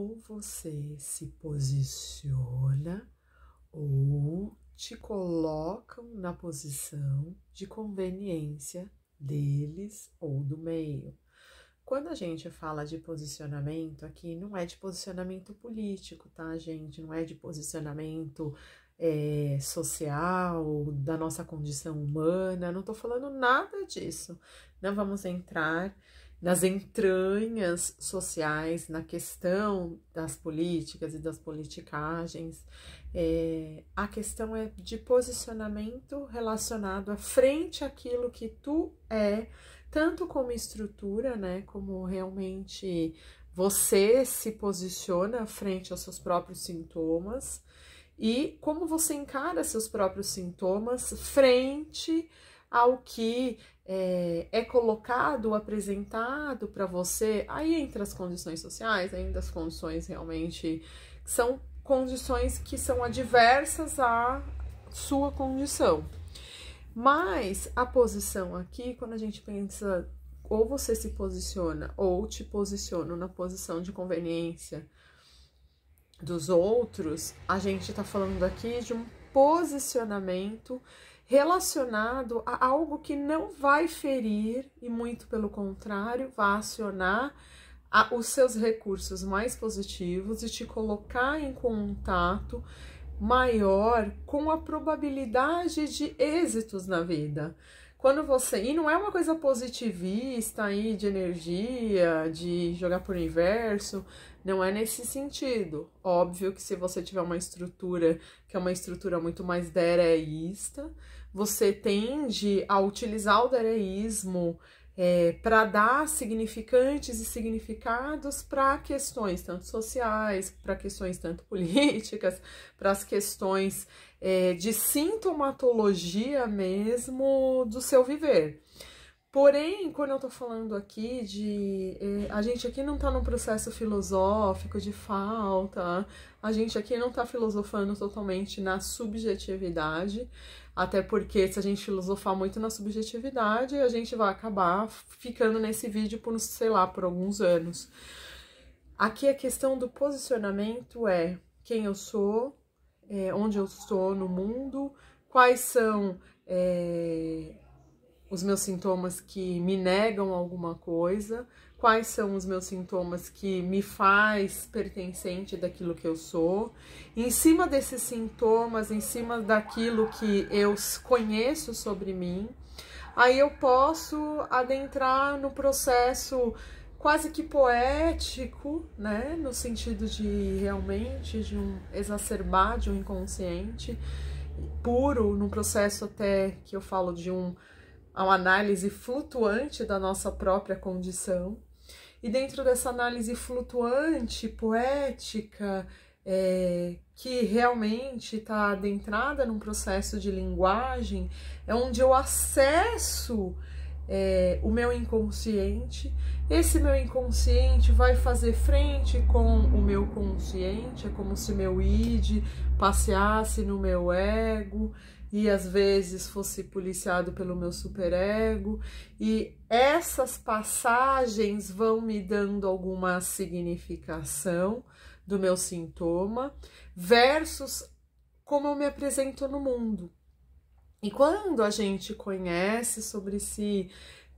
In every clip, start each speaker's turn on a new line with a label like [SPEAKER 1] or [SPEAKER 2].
[SPEAKER 1] ou você se posiciona ou te colocam na posição de conveniência deles ou do meio. Quando a gente fala de posicionamento, aqui não é de posicionamento político, tá, gente? Não é de posicionamento é, social, da nossa condição humana, não tô falando nada disso. Não vamos entrar nas entranhas sociais, na questão das políticas e das politicagens. É, a questão é de posicionamento relacionado à frente àquilo que tu é, tanto como estrutura, né, como realmente você se posiciona frente aos seus próprios sintomas e como você encara seus próprios sintomas frente ao que é, é colocado, apresentado para você, aí entre as condições sociais, ainda as condições realmente são condições que são adversas à sua condição. Mas a posição aqui, quando a gente pensa, ou você se posiciona ou te posiciona na posição de conveniência dos outros, a gente está falando aqui de um posicionamento relacionado a algo que não vai ferir e, muito pelo contrário, vai acionar a, os seus recursos mais positivos e te colocar em contato maior com a probabilidade de êxitos na vida. Quando você. E não é uma coisa positivista aí de energia, de jogar pro universo. Não é nesse sentido. Óbvio que se você tiver uma estrutura que é uma estrutura muito mais dereísta, você tende a utilizar o dareísmo é, para dar significantes e significados para questões tanto sociais, para questões tanto políticas, para as questões é, de sintomatologia mesmo do seu viver. Porém, quando eu tô falando aqui de. Eh, a gente aqui não tá num processo filosófico de falta, a gente aqui não tá filosofando totalmente na subjetividade, até porque se a gente filosofar muito na subjetividade, a gente vai acabar ficando nesse vídeo por, sei lá, por alguns anos. Aqui a questão do posicionamento é quem eu sou, é, onde eu estou no mundo, quais são é, os meus sintomas que me negam alguma coisa, quais são os meus sintomas que me faz pertencente daquilo que eu sou. Em cima desses sintomas, em cima daquilo que eu conheço sobre mim, aí eu posso adentrar no processo quase que poético, né, no sentido de realmente de um exacerbar de um inconsciente puro, num processo até que eu falo de um uma análise flutuante da nossa própria condição, e dentro dessa análise flutuante, poética, é, que realmente está adentrada num processo de linguagem, é onde eu acesso é, o meu inconsciente. Esse meu inconsciente vai fazer frente com o meu consciente, é como se meu id passeasse no meu ego e às vezes fosse policiado pelo meu superego, e essas passagens vão me dando alguma significação do meu sintoma, versus como eu me apresento no mundo. E quando a gente conhece sobre si,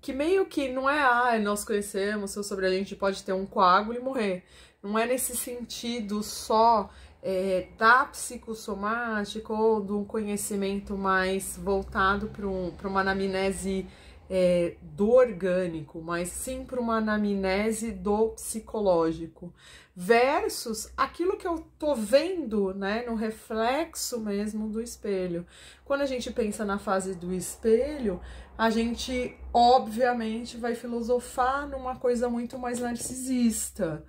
[SPEAKER 1] que meio que não é, ah, nós conhecemos, ou sobre a gente pode ter um coágulo e morrer. Não é nesse sentido só é, da psicossomática ou de um conhecimento mais voltado para um, uma anamnese é, do orgânico, mas sim para uma anamnese do psicológico, versus aquilo que eu tô vendo, né, no reflexo mesmo do espelho. Quando a gente pensa na fase do espelho, a gente obviamente vai filosofar numa coisa muito mais narcisista,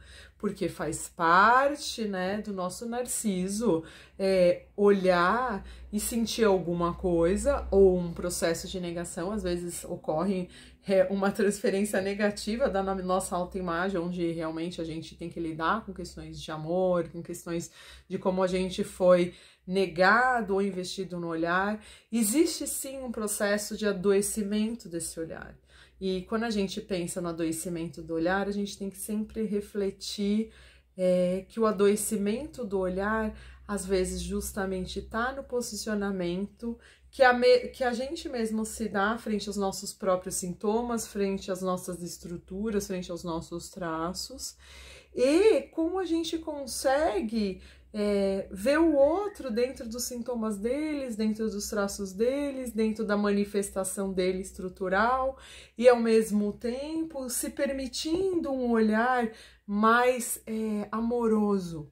[SPEAKER 1] porque faz parte, né, do nosso narciso é, olhar e sentir alguma coisa ou um processo de negação. Às vezes ocorre é, uma transferência negativa da nossa autoimagem, onde realmente a gente tem que lidar com questões de amor, com questões de como a gente foi negado ou investido no olhar. Existe sim um processo de adoecimento desse olhar. E quando a gente pensa no adoecimento do olhar, a gente tem que sempre refletir é, que o adoecimento do olhar, às vezes, justamente está no posicionamento que a, me, que a gente mesmo se dá frente aos nossos próprios sintomas, frente às nossas estruturas, frente aos nossos traços, e como a gente consegue é, ver o outro dentro dos sintomas deles, dentro dos traços deles, dentro da manifestação dele estrutural e ao mesmo tempo se permitindo um olhar mais é, amoroso.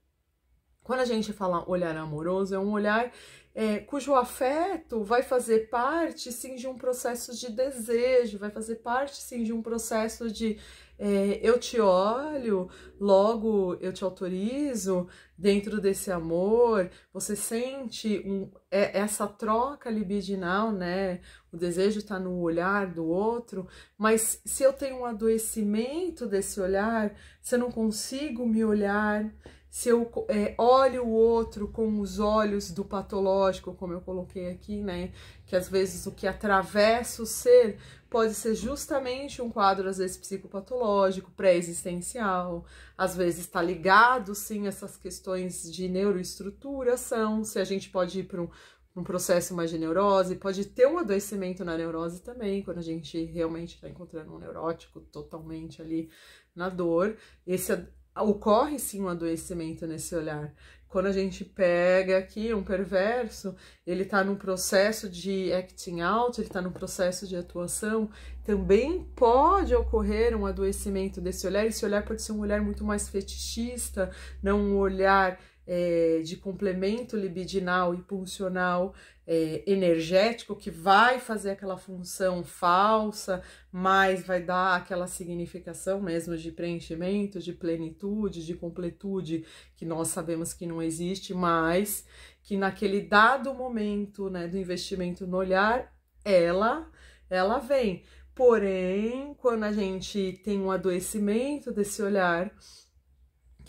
[SPEAKER 1] Quando a gente fala olhar amoroso, é um olhar é, cujo afeto vai fazer parte sim de um processo de desejo, vai fazer parte sim de um processo de é, eu te olho, logo eu te autorizo dentro desse amor. Você sente um, é, essa troca libidinal, né? O desejo está no olhar do outro, mas se eu tenho um adoecimento desse olhar, se eu não consigo me olhar, se eu é, olho o outro com os olhos do patológico, como eu coloquei aqui, né? Que às vezes o que atravessa o ser pode ser justamente um quadro, às vezes, psicopatológico, pré-existencial, às vezes está ligado, sim, essas questões de neuroestruturação, se a gente pode ir para um, um processo mais de neurose, pode ter um adoecimento na neurose também, quando a gente realmente está encontrando um neurótico totalmente ali na dor. Esse ocorre sim um adoecimento nesse olhar. Quando a gente pega aqui um perverso, ele está num processo de acting out, ele está num processo de atuação, também pode ocorrer um adoecimento desse olhar. Esse olhar pode ser um olhar muito mais fetichista, não um olhar é, de complemento libidinal e pulsional é, energético que vai fazer aquela função falsa, mas vai dar aquela significação mesmo de preenchimento, de plenitude, de completude que nós sabemos que não existe, mas que naquele dado momento né, do investimento no olhar, ela, ela vem. Porém, quando a gente tem um adoecimento desse olhar,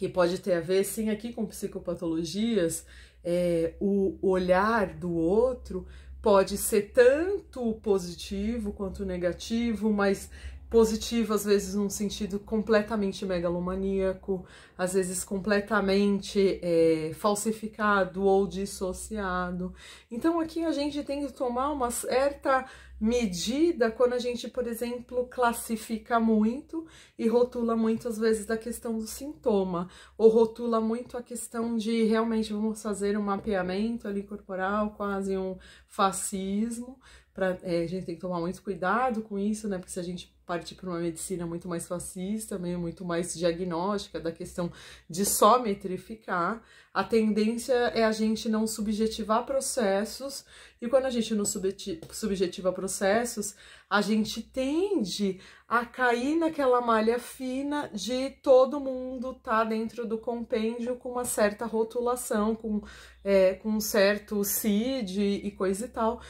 [SPEAKER 1] que pode ter a ver, sim, aqui com psicopatologias, é, o olhar do outro pode ser tanto positivo quanto negativo, mas positivo às vezes num sentido completamente megalomaníaco, às vezes completamente é, falsificado ou dissociado. Então aqui a gente tem que tomar uma certa medida quando a gente, por exemplo, classifica muito e rotula muitas vezes a questão do sintoma, ou rotula muito a questão de realmente vamos fazer um mapeamento ali corporal, quase um fascismo, Pra, é, a gente tem que tomar muito cuidado com isso, né? Porque se a gente partir para uma medicina muito mais fascista, meio muito mais diagnóstica, da questão de só metrificar, a tendência é a gente não subjetivar processos, e quando a gente não subjetiva processos, a gente tende a cair naquela malha fina de todo mundo tá dentro do compêndio com uma certa rotulação, com, é, com um certo CID e coisa e tal.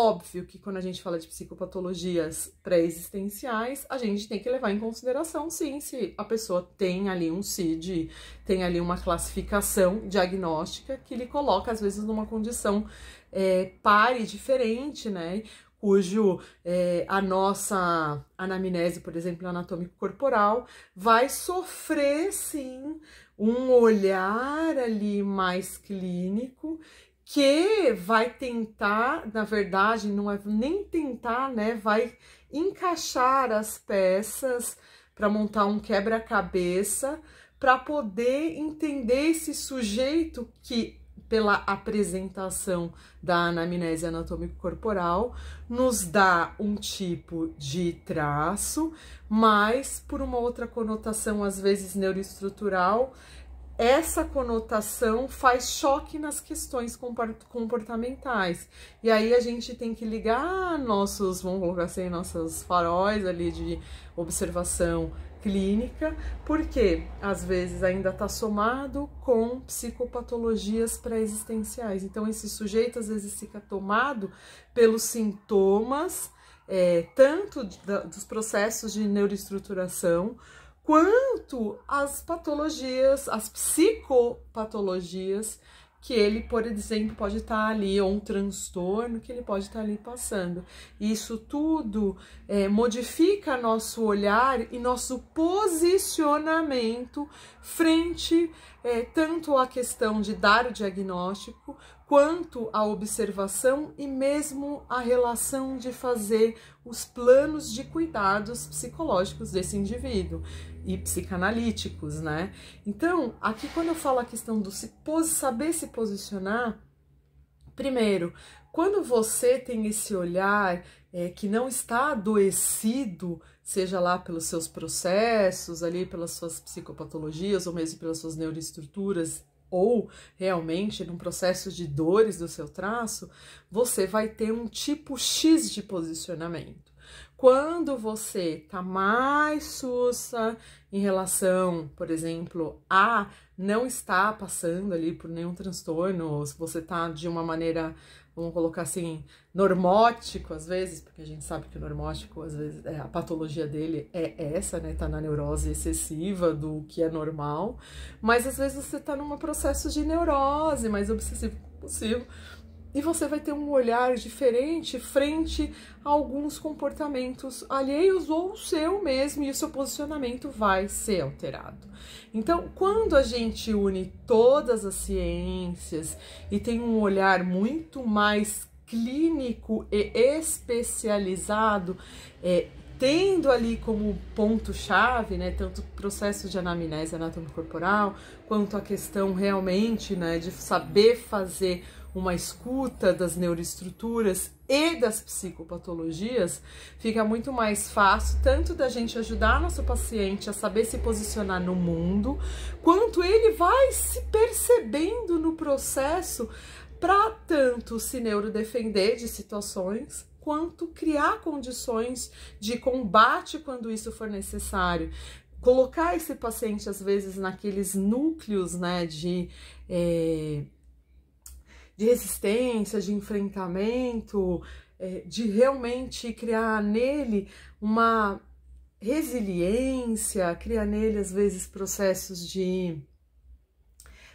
[SPEAKER 1] Óbvio que quando a gente fala de psicopatologias pré-existenciais, a gente tem que levar em consideração, sim, se a pessoa tem ali um CID, tem ali uma classificação diagnóstica que lhe coloca, às vezes, numa condição é, pare diferente, né? Cujo é, a nossa anamnese, por exemplo, anatômico-corporal, vai sofrer, sim, um olhar ali mais clínico que vai tentar, na verdade, não é nem tentar, né? Vai encaixar as peças para montar um quebra-cabeça para poder entender esse sujeito que pela apresentação da anamnese anatômico-corporal, nos dá um tipo de traço, mas por uma outra conotação, às vezes neuroestrutural, essa conotação faz choque nas questões comportamentais. E aí a gente tem que ligar nossos, vamos colocar assim, nossos faróis ali de observação clínica, porque às vezes ainda está somado com psicopatologias pré-existenciais. Então, esse sujeito às vezes fica tomado pelos sintomas, é, tanto da, dos processos de neuroestruturação, quanto às patologias, às psicopatologias que ele, por exemplo, pode estar tá ali, ou um transtorno que ele pode estar tá ali passando. Isso tudo é, modifica nosso olhar e nosso posicionamento frente é, tanto à questão de dar o diagnóstico, quanto à observação e mesmo à relação de fazer os planos de cuidados psicológicos desse indivíduo e psicanalíticos, né? Então, aqui quando eu falo a questão do se saber se posicionar, primeiro, quando você tem esse olhar é, que não está adoecido, seja lá pelos seus processos, ali pelas suas psicopatologias ou mesmo pelas suas neuroestruturas ou realmente num processo de dores do seu traço, você vai ter um tipo X de posicionamento. Quando você tá mais sussa em relação, por exemplo, a não estar passando ali por nenhum transtorno, ou se você tá de uma maneira, vamos colocar assim, normótico às vezes, porque a gente sabe que o normótico, às vezes, é, a patologia dele é essa, né? Tá na neurose excessiva do que é normal, mas às vezes você tá num processo de neurose mais obsessivo possível e você vai ter um olhar diferente frente a alguns comportamentos alheios ou o seu mesmo, e o seu posicionamento vai ser alterado. Então, quando a gente une todas as ciências e tem um olhar muito mais clínico e especializado, é, tendo ali como ponto-chave, né, tanto o processo de anamnese anatômico corporal, quanto a questão realmente né, de saber fazer uma escuta das neuroestruturas e das psicopatologias, fica muito mais fácil tanto da gente ajudar nosso paciente a saber se posicionar no mundo, quanto ele vai se percebendo no processo para tanto se neurodefender de situações quanto criar condições de combate quando isso for necessário. Colocar esse paciente, às vezes, naqueles núcleos né, de é, de resistência, de enfrentamento, é, de realmente criar nele uma resiliência, criar nele às vezes processos de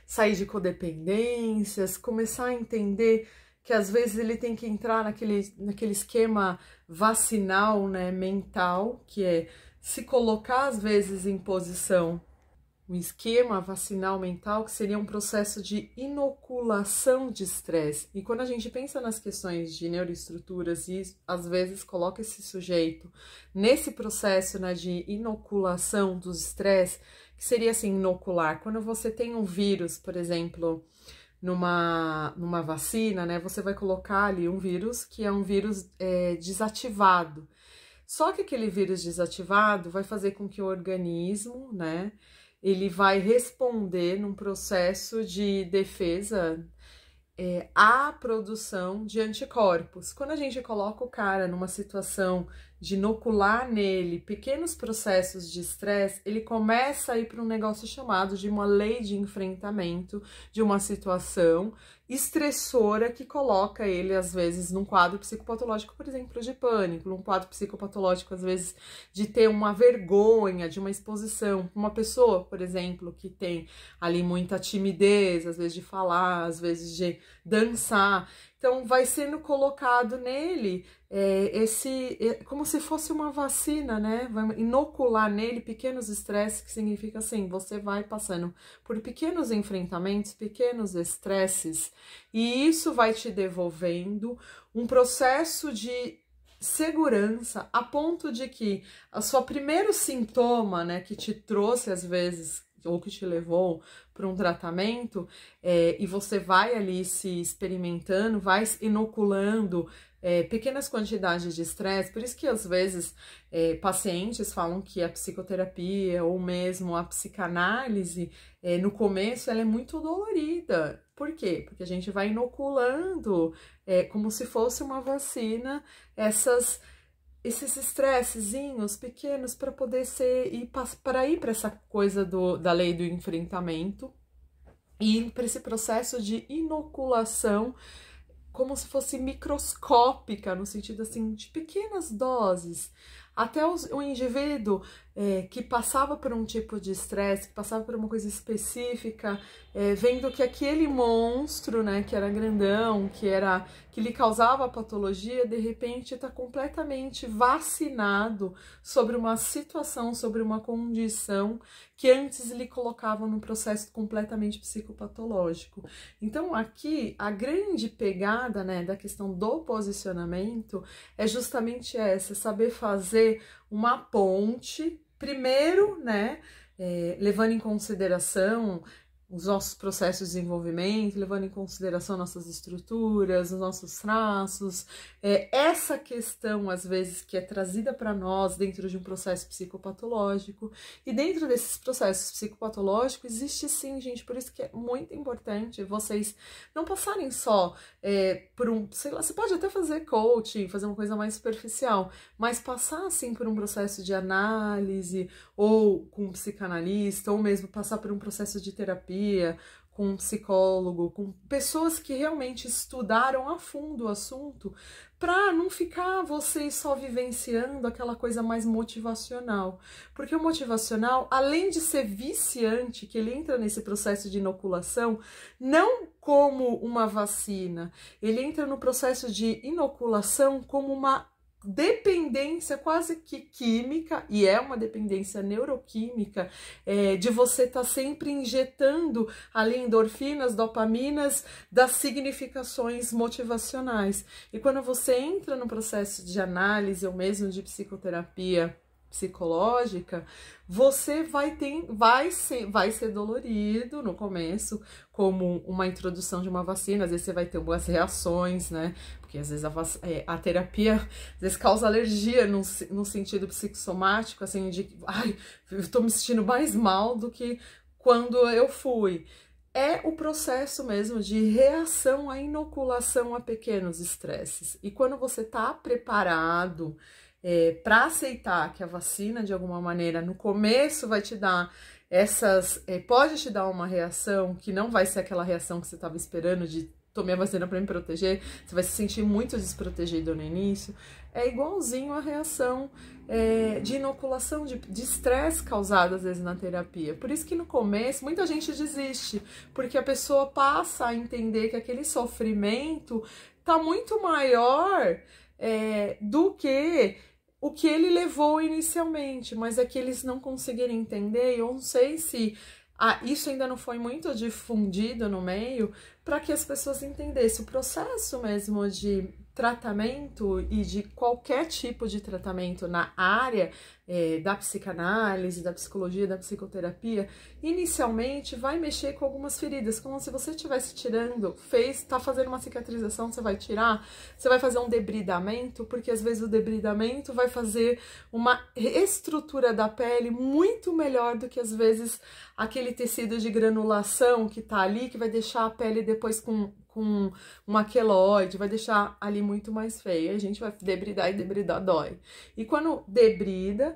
[SPEAKER 1] sair de codependências, começar a entender que às vezes ele tem que entrar naquele, naquele esquema vacinal, né, mental, que é se colocar às vezes em posição um esquema vacinal mental que seria um processo de inoculação de estresse. E quando a gente pensa nas questões de neuroestruturas e às vezes coloca esse sujeito nesse processo né, de inoculação dos estresse, que seria assim, inocular. Quando você tem um vírus, por exemplo, numa, numa vacina, né, você vai colocar ali um vírus que é um vírus é, desativado. Só que aquele vírus desativado vai fazer com que o organismo, né, ele vai responder num processo de defesa é, à produção de anticorpos. Quando a gente coloca o cara numa situação de inocular nele pequenos processos de estresse, ele começa a ir para um negócio chamado de uma lei de enfrentamento de uma situação estressora que coloca ele, às vezes, num quadro psicopatológico, por exemplo, de pânico, num quadro psicopatológico, às vezes, de ter uma vergonha de uma exposição. Uma pessoa, por exemplo, que tem ali muita timidez, às vezes de falar, às vezes de dançar. Então, vai sendo colocado nele é, esse, é, como se fosse uma vacina, né? Vai inocular nele pequenos estresses, que significa assim: você vai passando por pequenos enfrentamentos, pequenos estresses, e isso vai te devolvendo um processo de segurança a ponto de que a sua primeiro sintoma, né, que te trouxe às vezes ou que te levou para um tratamento, é, e você vai ali se experimentando, vai inoculando é, pequenas quantidades de estresse. Por isso que às vezes é, pacientes falam que a psicoterapia ou mesmo a psicanálise, no começo, ela é muito dolorida. Por quê? Porque a gente vai inoculando, como se fosse uma vacina, essas esses estressezinhos pequenos para poder ser e para ir para essa coisa do, da lei do enfrentamento e para esse processo de inoculação como se fosse microscópica no sentido assim de pequenas doses até os, o indivíduo é, que passava por um tipo de estresse, que passava por uma coisa específica, é, vendo que aquele monstro, né, que era grandão, que era que lhe causava patologia, de repente está completamente vacinado sobre uma situação, sobre uma condição que antes lhe colocavam num processo completamente psicopatológico. Então aqui a grande pegada, né, da questão do posicionamento é justamente essa, saber fazer uma ponte Primeiro, né, é, levando em consideração os nossos processos de desenvolvimento, levando em consideração nossas estruturas, os nossos traços. É, essa questão, às vezes, que é trazida para nós dentro de um processo psicopatológico. E dentro desses processos psicopatológicos, existe sim, gente, por isso que é muito importante vocês não passarem só é, por um. Sei lá, você pode até fazer coaching, fazer uma coisa mais superficial, mas passar assim por um processo de análise, ou com um psicanalista, ou mesmo passar por um processo de terapia terapia, com um psicólogo, com pessoas que realmente estudaram a fundo o assunto, para não ficar vocês só vivenciando aquela coisa mais motivacional. Porque o motivacional, além de ser viciante, que ele entra nesse processo de inoculação, não como uma vacina, ele entra no processo de inoculação como uma dependência quase que química, e é uma dependência neuroquímica, é, de você estar tá sempre injetando ali endorfinas, dopaminas, das significações motivacionais. E quando você entra no processo de análise ou mesmo de psicoterapia, psicológica, você vai ter, vai ser, vai ser dolorido no começo, como uma introdução de uma vacina, às vezes você vai ter boas reações, né? Porque às vezes a, é, a terapia às vezes causa alergia no, no sentido psicossomático, assim, de ai, eu tô me sentindo mais mal do que quando eu fui é o processo mesmo de reação à inoculação a pequenos estresses. E quando você está preparado é, para aceitar que a vacina, de alguma maneira, no começo vai te dar essas. É, pode te dar uma reação que não vai ser aquela reação que você estava esperando de tomar a vacina para me proteger, você vai se sentir muito desprotegido no início. É igualzinho a reação é, de inoculação, de estresse causado às vezes na terapia. Por isso que no começo muita gente desiste, porque a pessoa passa a entender que aquele sofrimento tá muito maior é, do que o que ele levou inicialmente, mas é que eles não conseguiram entender, e eu não sei se ah, isso ainda não foi muito difundido no meio, para que as pessoas entendessem o processo mesmo de tratamento e de qualquer tipo de tratamento na área é, da psicanálise, da psicologia, da psicoterapia, inicialmente vai mexer com algumas feridas, como se você estivesse tirando, fez, está fazendo uma cicatrização, você vai tirar, você vai fazer um debridamento, porque às vezes o debridamento vai fazer uma estrutura da pele muito melhor do que às vezes aquele tecido de granulação que está ali, que vai deixar a pele depois com, com um queloide, vai deixar ali muito mais feia. A gente vai debridar e debridar dói. E quando debrida,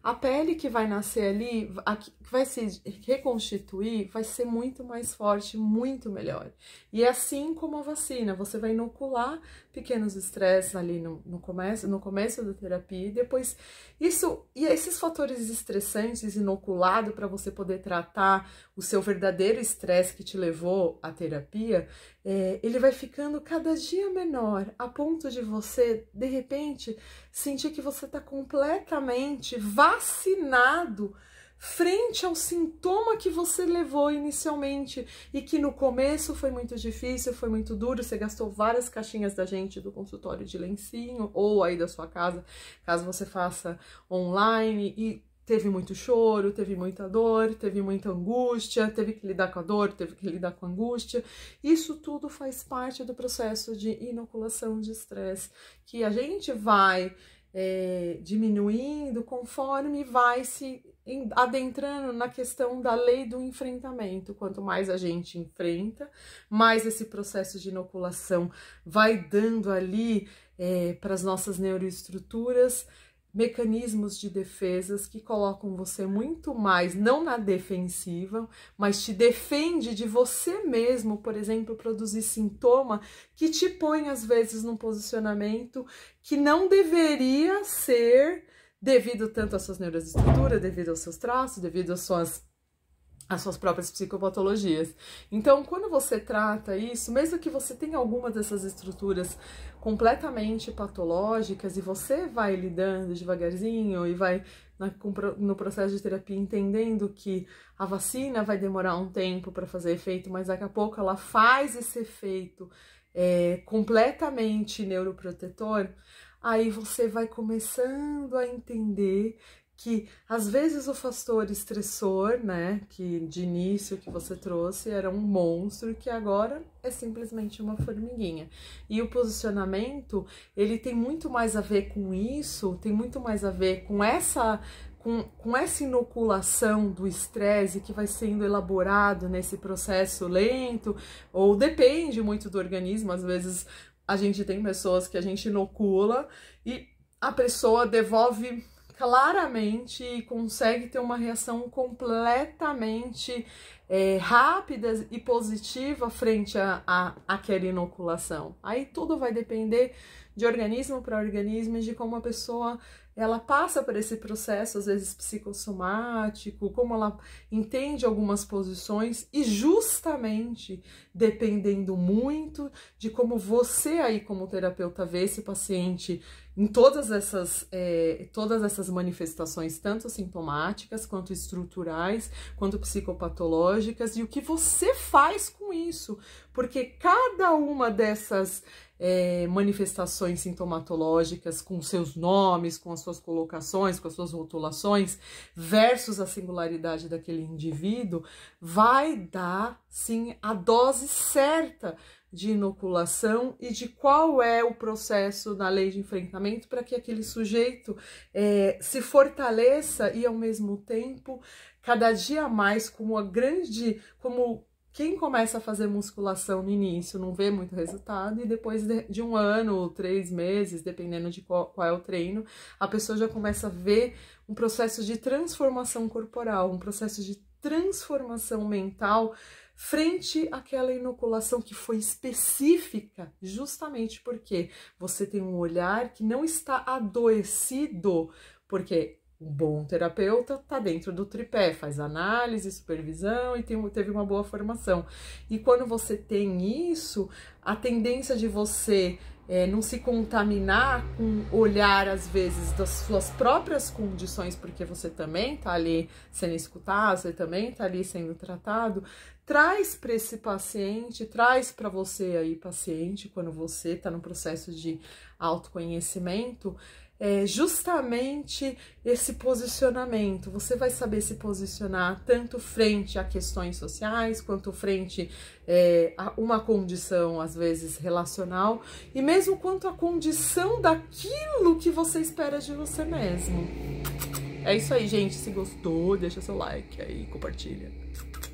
[SPEAKER 1] A pele que vai nascer ali, a, que vai se reconstituir, vai ser muito mais forte, muito melhor. E é assim como a vacina, você vai inocular pequenos estresses ali no, no, começo, no começo da terapia e depois isso e esses fatores estressantes inoculado para você poder tratar o seu verdadeiro estresse que te levou à terapia, é, ele vai ficando cada dia menor, a ponto de você de repente sentir que você está completamente vazio fascinado frente ao sintoma que você levou inicialmente e que no começo foi muito difícil, foi muito duro, você gastou várias caixinhas da gente do consultório de lencinho ou aí da sua casa, caso você faça online e teve muito choro, teve muita dor, teve muita angústia, teve que lidar com a dor, teve que lidar com a angústia. Isso tudo faz parte do processo de inoculação de estresse que a gente vai é, diminuindo conforme vai se adentrando na questão da lei do enfrentamento. Quanto mais a gente enfrenta, mais esse processo de inoculação vai dando ali é, para as nossas neuroestruturas mecanismos de defesas que colocam você muito mais não na defensiva, mas te defende de você mesmo, por exemplo, produzir sintoma que te põe às vezes num posicionamento que não deveria ser devido tanto às suas neuroestruturas, devido aos seus traços, devido às suas as suas próprias psicopatologias. Então, quando você trata isso, mesmo que você tenha alguma dessas estruturas completamente patológicas e você vai lidando devagarzinho e vai na, no processo de terapia entendendo que a vacina vai demorar um tempo para fazer efeito, mas daqui a pouco ela faz esse efeito é, completamente neuroprotetor, aí você vai começando a entender que às vezes o fator estressor, né, que de início que você trouxe era um monstro que agora é simplesmente uma formiguinha. E o posicionamento, ele tem muito mais a ver com isso, tem muito mais a ver com essa com, com essa inoculação do estresse que vai sendo elaborado nesse processo lento, ou depende muito do organismo, às vezes a gente tem pessoas que a gente inocula e a pessoa devolve claramente e consegue ter uma reação completamente é, rápida e positiva frente à aquela inoculação. Aí tudo vai depender de organismo para organismo e de como a pessoa ela passa por esse processo, às vezes psicossomático, como ela entende algumas posições, e justamente dependendo muito de como você aí, como terapeuta, vê esse paciente em todas essas, é, todas essas manifestações, tanto sintomáticas, quanto estruturais, quanto psicopatológicas, e o que você faz com isso, porque cada uma dessas é, manifestações sintomatológicas, com seus nomes, com as suas colocações, com as suas rotulações, versus a singularidade daquele indivíduo, vai dar sim a dose certa de inoculação e de qual é o processo na lei de enfrentamento para que aquele sujeito é, se fortaleça e ao mesmo tempo cada dia mais como a grande como quem começa a fazer musculação no início não vê muito resultado e depois de, um ano ou três meses, dependendo de qual, qual, é o treino, a pessoa já começa a ver um processo de transformação corporal, um processo de transformação mental frente àquela inoculação que foi específica, justamente porque você tem um olhar que não está adoecido, porque um bom terapeuta está dentro do tripé, faz análise, supervisão e tem, teve uma boa formação. E quando você tem isso, a tendência de você é, não se contaminar com olhar, às vezes, das suas próprias condições, porque você também tá ali sendo escutado, você também tá ali sendo tratado, traz para esse paciente, traz para você aí, paciente, quando você está no processo de autoconhecimento, é, justamente esse posicionamento. Você vai saber se posicionar tanto frente a questões sociais, quanto frente é, a uma condição, às vezes, relacional, e mesmo quanto à condição daquilo que você espera de você mesmo. É isso aí, gente. Se gostou, deixa seu like aí, compartilha.